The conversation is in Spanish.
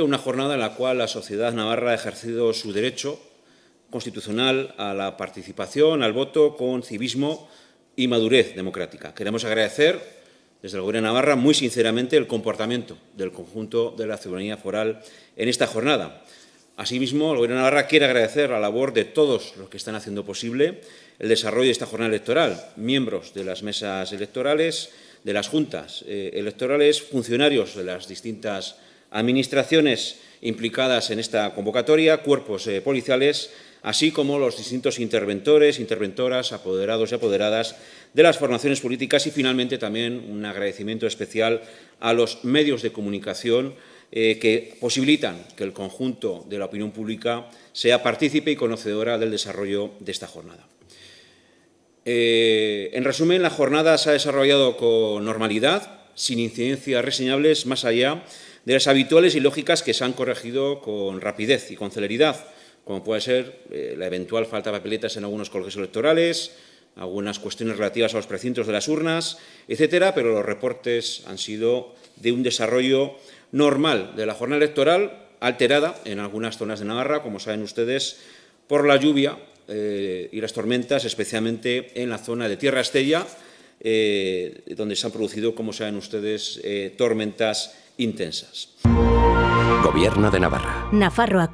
Una jornada en la cual la sociedad navarra ha ejercido su derecho constitucional a la participación, al voto, con civismo y madurez democrática. Queremos agradecer desde el Gobierno de Navarra muy sinceramente el comportamiento del conjunto de la ciudadanía foral en esta jornada. Asimismo, el Gobierno de Navarra quiere agradecer la labor de todos los que están haciendo posible el desarrollo de esta jornada electoral, miembros de las mesas electorales, de las juntas eh, electorales, funcionarios de las distintas administraciones implicadas en esta convocatoria, cuerpos eh, policiales, así como los distintos interventores, interventoras, apoderados y apoderadas de las formaciones políticas y, finalmente, también un agradecimiento especial a los medios de comunicación eh, que posibilitan que el conjunto de la opinión pública sea partícipe y conocedora del desarrollo de esta jornada. Eh, en resumen, la jornada se ha desarrollado con normalidad, sin incidencias reseñables más allá de de las habituales y lógicas que se han corregido con rapidez y con celeridad, como puede ser eh, la eventual falta de papeletas en algunos colegios electorales, algunas cuestiones relativas a los precintos de las urnas, etcétera, pero los reportes han sido de un desarrollo normal de la jornada electoral, alterada en algunas zonas de Navarra, como saben ustedes, por la lluvia eh, y las tormentas, especialmente en la zona de Tierra Estella, eh, donde se han producido, como saben ustedes, eh, tormentas intensas. Gobierno de Navarra.